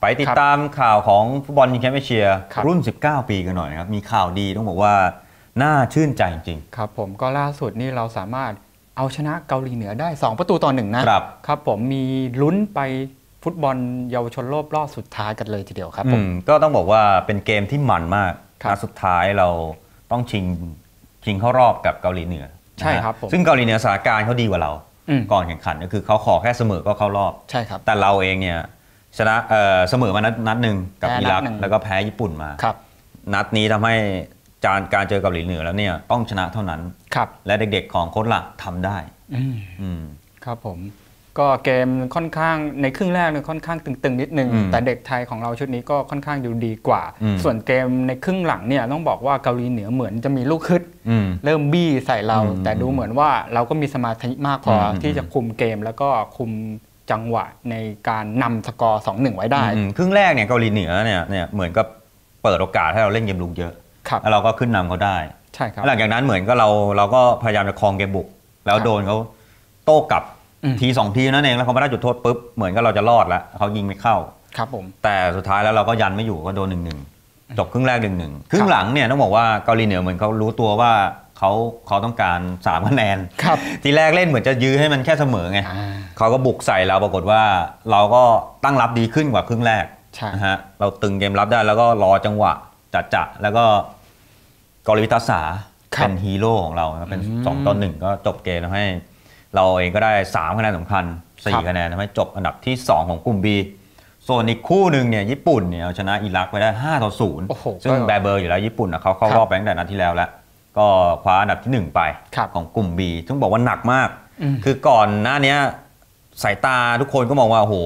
ไปติดตามข่าวของฟุตบอลยิงแชมป์เอเชียรุ่น 19 ปีกันหน่อยนะครับ มีข่าวดีต้องบอกว่า น่าชื่นใจจริงครับผมก็ล่าสุดนี่เราสามารถเอาชนะเกาหลีเหนือได้ 2 ประตูต่อหนึ่งนะครับครับ ผมมีลุ้นไปฟุตบอลเยาวชนรอบรอบสุดท้ายกันเลยทีเดียวครับ ผมก็ต้องบอกว่าเป็นเกมที่มันมากรับสุดท้ายเราต้องชิงชิงเข้ารอบกับเกาหลีเหนือใช่ครับ ซึ่งเกาหลีเหนือสถานการณ์เขาดีกว่าเรา ก่อนแข่งขันก็คือเขาขอแค่เสมอก็เข้ารอบใช่ครับ แต่เราเองเนี่ยชนะเออเสมอมานัดนัดหนึ่งกับอิรักแล้วก็แพ้ญี่ปุ่นมาครับ นัดนี้ทำให้จานการเจอเกาหลีเหนือแล้วเนี่ยต้องชนะเท่านั้นครับ และเด็กๆของโค้ชหลักทำได้อืมครับผมก็เกมค่อนข้างในครึ่งแรกเนี่ยค่อนข้างตึงๆนิดนึง แต่เด็กไทยของเราชุดนี้ก็ค่อนข้างอยู่ดีกว่า ส่วนเกมในครึ่งหลังเนี่ยต้องบอกว่าเกาหลีเหนือเหมือนจะมีลูกคึดเริ่มบี้ใส่เรา แต่ดูเหมือนว่าเราก็มีสมาธิมากพอที่จะคุมเกมแล้วก็คุมจังหวะในการนำสกอร์สองหนึ่งไว้ได้ ครึ่งแรกเนี่ยเกาหลีเหนือเนี่ยเนี่ยเหมือนกับเปิดโอกาสให้เราเล่นเกมลุกเยอะครับแล้วเราก็ขึ้นนำเขาได้ใช่ครับ หลังจากนั้นเหมือนก็เราเราก็พยายามจะคลองเกมบุก แล้วโดนเขาโต้กลับทีสองทีนั่นเองแล้วเขาไม่ได้จุดโทษปุ๊บเหมือนกับเราจะรอดแล้ว เขายิงไม่เข้า ครับผม แต่สุดท้ายแล้วเราก็ยันไม่อยู่ก็โดนหนึ่งหนึ่งจบครึ่งแรกหนึ่งหนึ่งครึ่งหลังเนี่ยต้องบอกว่าเกาหลีเหนือเหมือนเขารู้ตัวว่าเขาเขาต้องการสามคะแนนครับ ทีแรกเล่นเหมือนจะยื้อให้มันแค่เสมอไงเขาก็บุกใส่เราปรากฏว่า เราก็ตั้งรับดีขึ้นกว่าครึ่งแรกนะฮะ เราตึงเกมรับได้แล้วก็รอจังหวะจัดจะแล้วก็กอริตาสาเป็นฮีโร่ของเรา เป็นสองต่อหนึ่งก็จบเกม้วให้ เราเองก็ได้สามคะแนนสำคัญสี่คะแนนทำให้จบอันดับที่สองของกลุ่มีส่วนอีกคู่หนึ่งเนี่ยญี่ปุ่นเนี่ยเอาชนะอิรักไปได้ 5 ต่อ 0 ซึ่งแบเบอร์อยู่แล้วญี่ปุ่นเขาเข้ารอบแบงค์งแต่นัดที่แล้วแล้วก็คว้าอันดับที่ 1 ไปของกลุ่ม B ตึ่งบอกว่าหนักมาก คือก่อนหน้านี้สายตาทุกคนก็มองว่าโอ้โห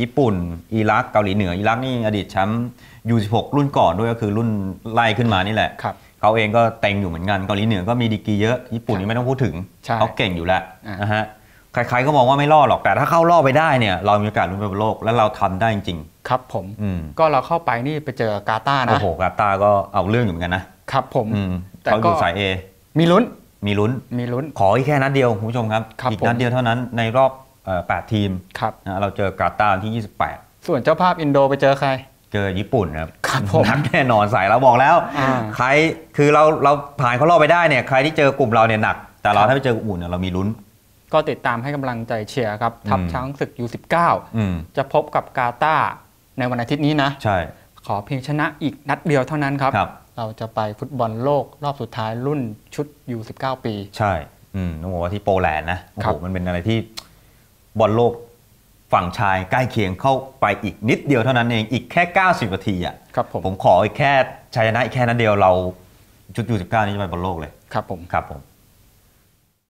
ญี่ปุ่นอิรักเกาหลีเหนืออิรักนี่อดีตแชมป์ยูสิบรุ่นก่อนด้วยก็คือรุ่นไล่ขึ้นมานี่แหละครับเขาเองก็เต็งอยู่เหมือนกันเกาหลีเหนือก็มีดีกีเยอะญี่ปุ่นนี่ไม่ต้องพูดถึงเขาเก่งอยู่แล้วนะฮะใครๆก็มองว่าไม่รอดหรอกแต่ถ้าเข้ารอบไปได้เนี่ยเรามีโอกาสลุ้นไปบนโลกและเราทำได้จริงครับผมก็เราเข้าไปนี่ไปเจอกาตานะโอ้โหกาตาก็เอาเรื่องอยู่เหมือนกันนะครับผมแต่ก็อยู่สายเอมีลุ้นมีลุ้นมีลุ้นขออีกแค่นัดเดียวคุณผู้ชมครับอีกนัดเดียวเท่านั้นในรอบ8 ทีมครับนะเราเจอกาตาร์ที่ 28 ส่วนเจ้าภาพอินโดไปเจอใคร เจอญี่ปุ่นครับครับผมนักแน่นอนสายเราบอกแล้ว ใครคือเราเราผ่านเขารอบไปได้เนี่ยใครที่เจอกลุ่มเราเนี่ยหนัก แต่เราถ้าไปเจออุ่นเนี่ยเรามีลุ้น ก็ติดตามให้กำลังใจเชียร์ครับ ทัพช้างศึก U19 จะพบกับกาตาร์ในวันอาทิตย์นี้นะใช่ ขอเพียงชนะอีกนัดเดียวเท่านั้นครับรบเราจะไปฟุตบอลโลกรอบสุดท้ายรุ่นชุด U19 ปีใช่อืมต้องบอกว่าที่โปแลนด์นะโอ้โหมันเป็นอะไรที่บอลโลกฝั่งชาย ใกล้เคียงเข้าไปอีกนิดเดียวเท่านั้นเองอีกแค่ 90นาทีอ่ะครับผมผมขออีกแค่ชัยชนะอีกแค่นั้นเดียวเราชุดยูสิบเก้านี้จะไปบอลโลกเลยครับผมครับผม